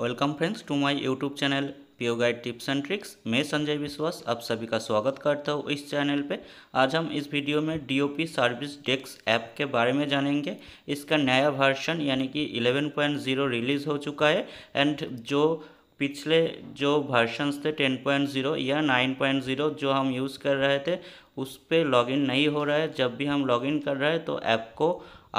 welcome friends to my YouTube channel PO guide tips and tricks मैं संजय विश्वास आप सभी का स्वागत करता हूँ इस चैनल पे आज हम इस वीडियो में डी सर्विस डेस्क ऐप के बारे में जानेंगे इसका नया वर्शन यानी कि 11.0 रिलीज़ हो चुका है एंड जो पिछले जो वर्शंस थे 10.0 या 9.0 जो हम यूज़ कर रहे थे उस पर लॉगिन नहीं हो रहा है जब भी हम लॉगिन कर रहे हैं तो ऐप को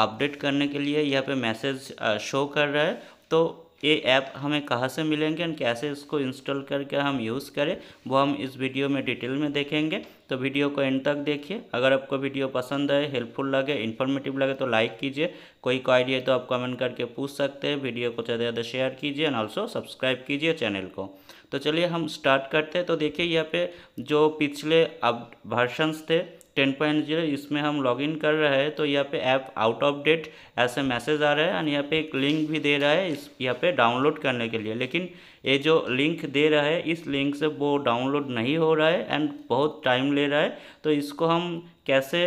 अपडेट करने के लिए यहाँ पे मैसेज शो कर रहा है तो ये ऐप हमें कहाँ से मिलेंगे एंड कैसे इसको इंस्टॉल करके हम यूज़ करें वो हम इस वीडियो में डिटेल में देखेंगे तो वीडियो को एंड तक देखिए अगर आपको वीडियो पसंद आए हेल्पफुल लगे इन्फॉर्मेटिव लगे तो लाइक कीजिए कोई क्वारी है तो आप कमेंट करके पूछ सकते हैं वीडियो को ज़्यादा ज़्यादा शेयर कीजिए एंड ऑल्सो सब्सक्राइब कीजिए चैनल को तो चलिए हम स्टार्ट करते हैं तो देखिए यहाँ पे जो पिछले अब वर्षन्स थे टेन पॉइंट जीरो इसमें हम लॉगिन कर रहे हैं तो यहाँ पे ऐप आउट ऑफ डेट ऐसे मैसेज आ रहा है एंड यहाँ पे एक लिंक भी दे रहा है इस यहाँ पे डाउनलोड करने के लिए लेकिन ये जो लिंक दे रहा है इस लिंक से वो डाउनलोड नहीं हो रहा है एंड बहुत टाइम ले रहा है तो इसको हम कैसे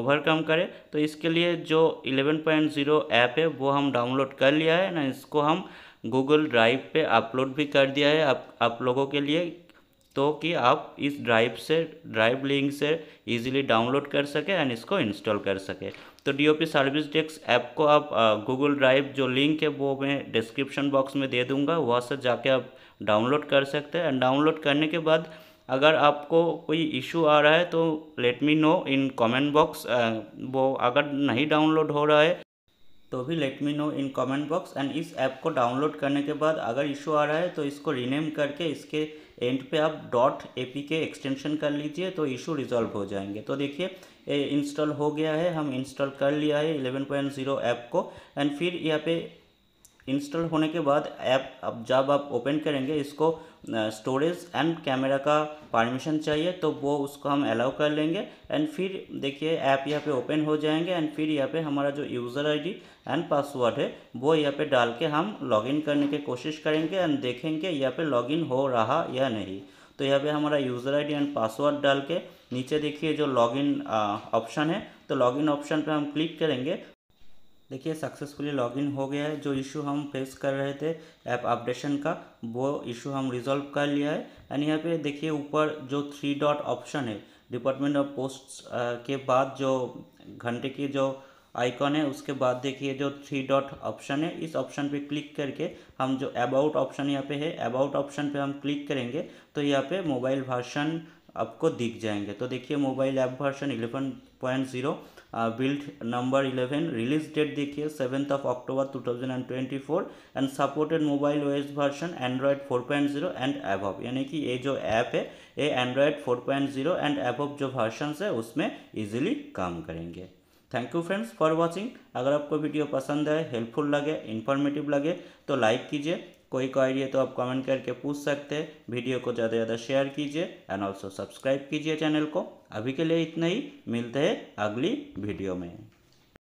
ओवरकम करें तो इसके लिए जो जीरो ऐप है वो हम डाउनलोड कर लिया है ना इसको हम गूगल ड्राइव पे अपलोड भी कर दिया है आप आप लोगों के लिए तो कि आप इस ड्राइव से ड्राइव लिंक से इजीली डाउनलोड कर सके एंड इसको इंस्टॉल कर सके तो डीओपी सर्विस डेस्क ऐप को आप गूगल ड्राइव जो लिंक है वो मैं डिस्क्रिप्शन बॉक्स में दे दूंगा वहाँ से जाके आप डाउनलोड कर सकते हैं एंड डाउनलोड करने के बाद अगर आपको कोई इशू आ रहा है तो let me know in comment box वो अगर नहीं डाउनलोड हो रहा है तो भी let me know in comment box and इस ऐप को डाउनलोड करने के बाद अगर इशू आ रहा है तो इसको रीनेम करके इसके एंड पे आप dot A P K extension कर लीजिए तो इशू रिजॉल्व हो जाएंगे तो देखिए ये इंस्टॉल हो गया है हम इंस्टॉल कर लिया है 11.0 ऐप को एंड फिर यहाँ पे इंस्टॉल होने के बाद ऐप अब जब आप ओपन करेंगे इसको स्टोरेज एंड कैमरा का परमिशन चाहिए तो वो उसको हम अलाउ कर लेंगे एंड फिर देखिए ऐप यहाँ पे ओपन हो जाएंगे एंड फिर यहाँ पे हमारा जो यूज़र आईडी एंड पासवर्ड है वो यहाँ पे डाल के हम लॉगिन करने की कोशिश करेंगे एंड देखेंगे यहाँ पे लॉगिन हो रहा या नहीं तो यहाँ पे हमारा यूज़र डी एंड पासवर्ड डाल के नीचे देखिए जो लॉगिन ऑप्शन है तो लॉगिन ऑप्शन पे हम क्लिक करेंगे देखिए सक्सेसफुली लॉगिन हो गया है जो इशू हम फेस कर रहे थे ऐप अपडेशन का वो इशू हम रिजॉल्व कर लिया है एंड यहाँ पे देखिए ऊपर जो थ्री डॉट ऑप्शन है डिपार्टमेंट ऑफ पोस्ट के बाद जो घंटे की जो आइकॉन है उसके बाद देखिए जो थ्री डॉट ऑप्शन है इस ऑप्शन पे क्लिक करके हम जो अबाउट ऑप्शन यहाँ पे है अबाउट ऑप्शन पे हम क्लिक करेंगे तो यहाँ पे मोबाइल भाषण आपको दिख जाएंगे तो देखिए mobile app eleven point zero build number eleven release date देखिए seventh of October two thousand and twenty four and supported mobile wage version android four point zero and above यानी कि ये जो ऐप है ये एंड्रॉयड जीरो एंड एबव जो version है उसमें ईजिली काम करेंगे thank you friends for watching अगर आपको वीडियो पसंद है हेल्पफुल लगे इन्फॉर्मेटिव लगे तो लाइक कीजिए कोई क्वारी है तो आप कमेंट करके पूछ सकते हैं वीडियो को ज़्यादा से ज़्यादा शेयर कीजिए एंड ऑल्सो सब्सक्राइब कीजिए चैनल को अभी के लिए इतना ही मिलते हैं अगली वीडियो में